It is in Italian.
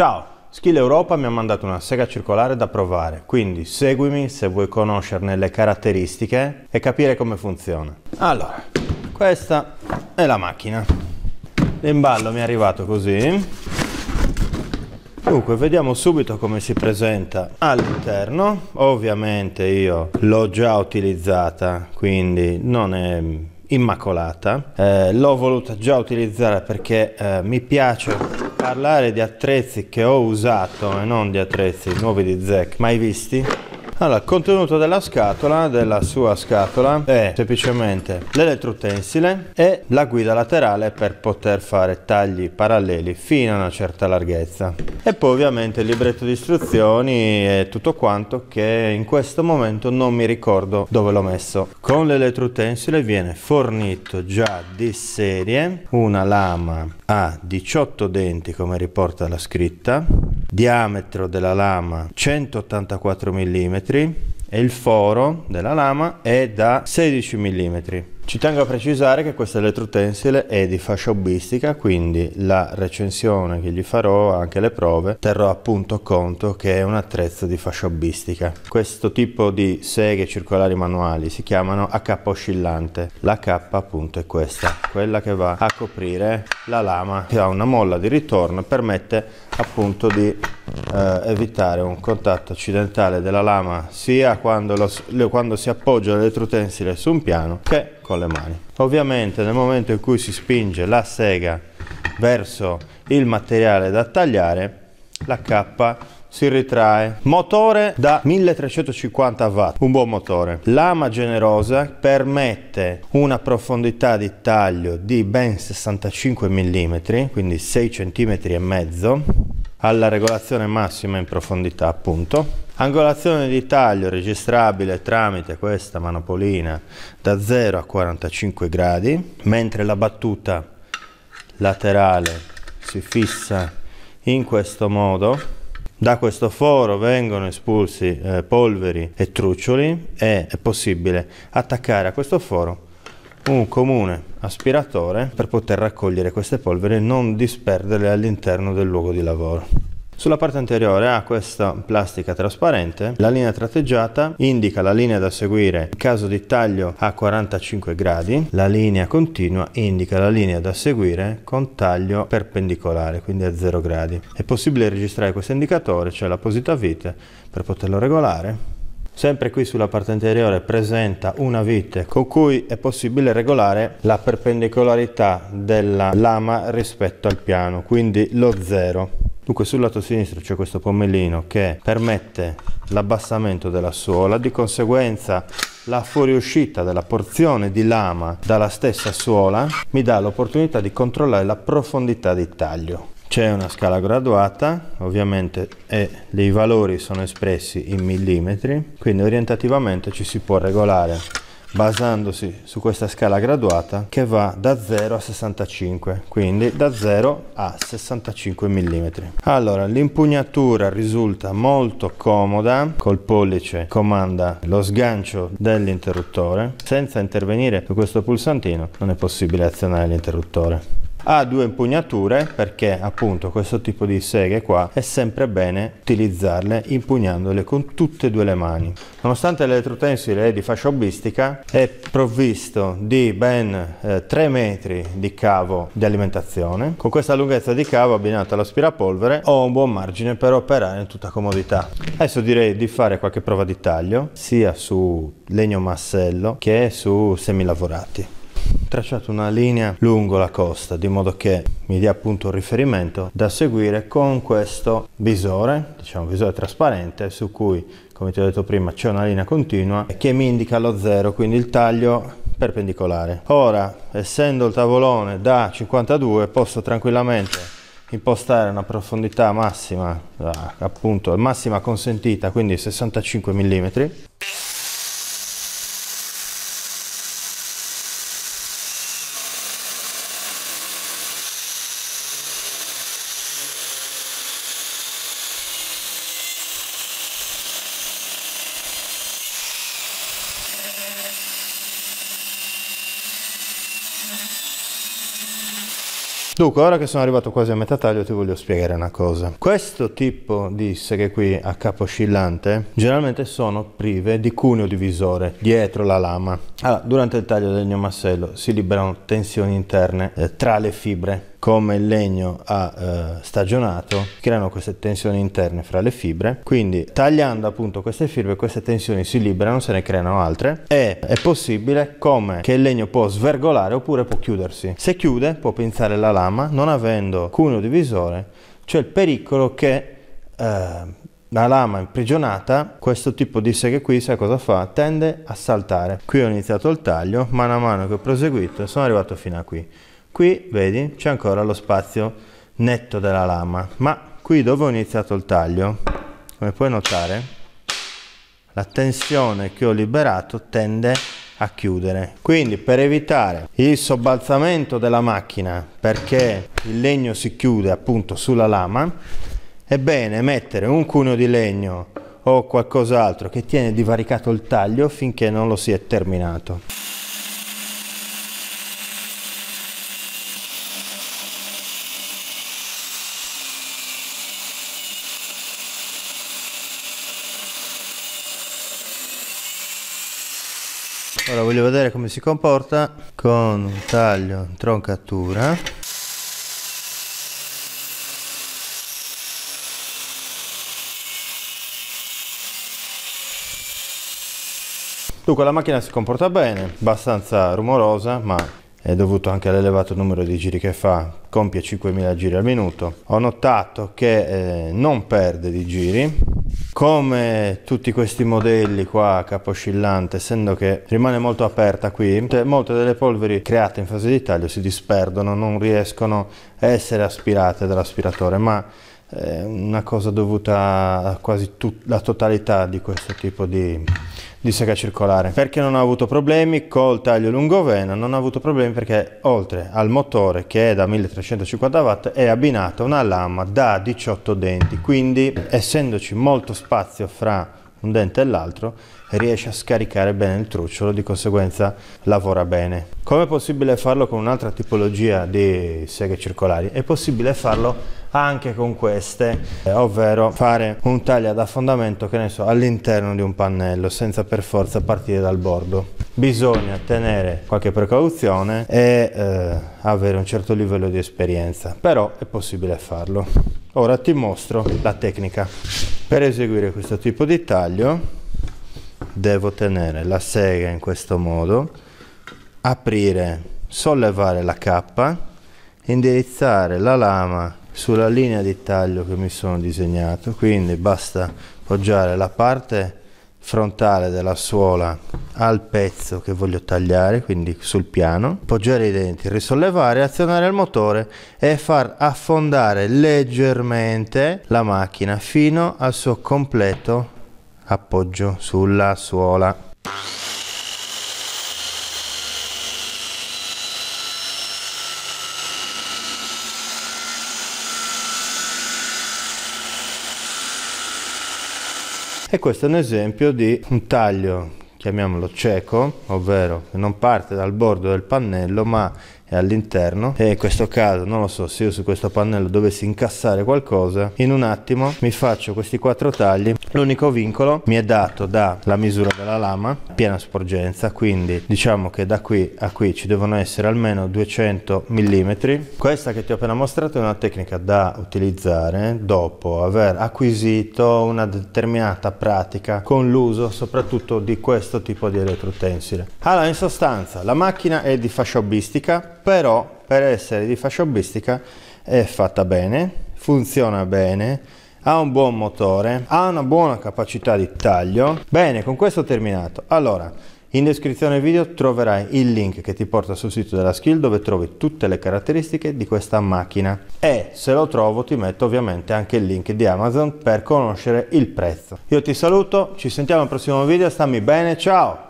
Ciao! Skill Europa mi ha mandato una sega circolare da provare, quindi seguimi se vuoi conoscerne le caratteristiche e capire come funziona. Allora, questa è la macchina. L'imballo mi è arrivato così. Dunque, vediamo subito come si presenta all'interno. Ovviamente io l'ho già utilizzata, quindi non è immacolata. Eh, l'ho voluta già utilizzare perché eh, mi piace parlare di attrezzi che ho usato e non di attrezzi nuovi di Zec, mai visti? Allora, il contenuto della scatola, della sua scatola, è semplicemente l'elettrotensile e la guida laterale per poter fare tagli paralleli fino a una certa larghezza. E poi ovviamente il libretto di istruzioni e tutto quanto che in questo momento non mi ricordo dove l'ho messo. Con l'elettrotensile viene fornito già di serie una lama a 18 denti come riporta la scritta diametro della lama 184 mm e il foro della lama è da 16 mm. Ci tengo a precisare che questa elettrotensile è di fascia hobbistica, quindi la recensione che gli farò, anche le prove, terrò appunto conto che è un attrezzo di fascia hobbistica. Questo tipo di seghe circolari manuali si chiamano AK oscillante. La K appunto è questa, quella che va a coprire la lama che ha una molla di ritorno e permette appunto di eh, evitare un contatto accidentale della lama sia quando, lo, quando si appoggia l'elettrotensile su un piano che con le mani. Ovviamente nel momento in cui si spinge la sega verso il materiale da tagliare, la cappa si ritrae. Motore da 1350 watt, un buon motore. Lama generosa permette una profondità di taglio di ben 65 mm, quindi 6 cm e mezzo alla regolazione massima in profondità, appunto Angolazione di taglio registrabile tramite questa manopolina da 0 a 45 gradi, mentre la battuta laterale si fissa in questo modo. Da questo foro vengono espulsi eh, polveri e truccioli e è possibile attaccare a questo foro un comune aspiratore per poter raccogliere queste polveri e non disperderle all'interno del luogo di lavoro. Sulla parte anteriore ha ah, questa plastica trasparente, la linea tratteggiata indica la linea da seguire in caso di taglio a 45 gradi, la linea continua indica la linea da seguire con taglio perpendicolare, quindi a 0 gradi. È possibile registrare questo indicatore, cioè l'apposita vite, per poterlo regolare. Sempre qui sulla parte anteriore presenta una vite con cui è possibile regolare la perpendicolarità della lama rispetto al piano, quindi lo zero. Dunque sul lato sinistro c'è questo pomellino che permette l'abbassamento della suola, di conseguenza la fuoriuscita della porzione di lama dalla stessa suola mi dà l'opportunità di controllare la profondità di taglio. C'è una scala graduata, ovviamente e dei valori sono espressi in millimetri, quindi orientativamente ci si può regolare basandosi su questa scala graduata che va da 0 a 65 quindi da 0 a 65 mm allora l'impugnatura risulta molto comoda col pollice comanda lo sgancio dell'interruttore senza intervenire su questo pulsantino non è possibile azionare l'interruttore ha due impugnature perché appunto questo tipo di seghe qua è sempre bene utilizzarle impugnandole con tutte e due le mani nonostante l'elettrotensile è di fascia hobbistica è provvisto di ben eh, 3 metri di cavo di alimentazione con questa lunghezza di cavo abbinata all'aspirapolvere ho un buon margine per operare in tutta comodità adesso direi di fare qualche prova di taglio sia su legno massello che su semilavorati tracciato una linea lungo la costa di modo che mi dia appunto un riferimento da seguire con questo visore diciamo visore trasparente su cui come ti ho detto prima c'è una linea continua che mi indica lo zero quindi il taglio perpendicolare ora essendo il tavolone da 52 posso tranquillamente impostare una profondità massima eh, appunto massima consentita quindi 65 mm Dunque, ora che sono arrivato quasi a metà taglio ti voglio spiegare una cosa. Questo tipo di seghe qui a capo oscillante generalmente sono prive di cuneo divisore dietro la lama. Allora, durante il taglio del mio massello si liberano tensioni interne eh, tra le fibre come il legno ha eh, stagionato creano queste tensioni interne fra le fibre quindi tagliando appunto queste fibre queste tensioni si liberano se ne creano altre e è possibile come che il legno può svergolare oppure può chiudersi se chiude può pinzare la lama non avendo cuneo divisore c'è il pericolo che eh, la lama imprigionata, questo tipo di seghe qui, sai cosa fa? Tende a saltare. Qui ho iniziato il taglio, mano a mano che ho proseguito sono arrivato fino a qui. Qui, vedi, c'è ancora lo spazio netto della lama, ma qui dove ho iniziato il taglio, come puoi notare, la tensione che ho liberato tende a chiudere. Quindi per evitare il sobbalzamento della macchina, perché il legno si chiude appunto sulla lama, è bene mettere un cuneo di legno o qualcos'altro che tiene divaricato il taglio finché non lo si è terminato. Ora voglio vedere come si comporta con un taglio in troncatura. Dunque la macchina si comporta bene, abbastanza rumorosa, ma è dovuto anche all'elevato numero di giri che fa, compie 5.000 giri al minuto. Ho notato che eh, non perde di giri, come tutti questi modelli qua caposcillante essendo che rimane molto aperta qui cioè, molte delle polveri create in fase di taglio si disperdono non riescono a essere aspirate dall'aspiratore ma è eh, una cosa dovuta a quasi la totalità di questo tipo di di sega circolare perché non ha avuto problemi col taglio lungovena non ha avuto problemi perché oltre al motore che è da 1350 watt è abbinata una lama da 18 denti quindi essendoci molto spazio fra un dente e l'altro riesce a scaricare bene il trucciolo di conseguenza lavora bene come è possibile farlo con un'altra tipologia di seghe circolari è possibile farlo anche con queste, eh, ovvero fare un taglio ad affondamento che ne so all'interno di un pannello senza per forza partire dal bordo. Bisogna tenere qualche precauzione e eh, avere un certo livello di esperienza, però è possibile farlo. Ora ti mostro la tecnica. Per eseguire questo tipo di taglio devo tenere la sega in questo modo, aprire, sollevare la cappa, indirizzare la lama sulla linea di taglio che mi sono disegnato quindi basta poggiare la parte frontale della suola al pezzo che voglio tagliare quindi sul piano poggiare i denti risollevare azionare il motore e far affondare leggermente la macchina fino al suo completo appoggio sulla suola E questo è un esempio di un taglio chiamiamolo cieco, ovvero che non parte dal bordo del pannello ma è all'interno e in questo caso non lo so se io su questo pannello dovessi incassare qualcosa in un attimo mi faccio questi quattro tagli l'unico vincolo mi è dato dalla misura della lama piena sporgenza quindi diciamo che da qui a qui ci devono essere almeno 200 mm questa che ti ho appena mostrato è una tecnica da utilizzare dopo aver acquisito una determinata pratica con l'uso soprattutto di questo tipo di elettrotensile allora in sostanza la macchina è di fascia hobbistica però per essere di fascia hobbistica è fatta bene, funziona bene, ha un buon motore, ha una buona capacità di taglio. Bene, con questo ho terminato. Allora, in descrizione video troverai il link che ti porta sul sito della Skill dove trovi tutte le caratteristiche di questa macchina e se lo trovo ti metto ovviamente anche il link di Amazon per conoscere il prezzo. Io ti saluto, ci sentiamo al prossimo video, stammi bene, ciao!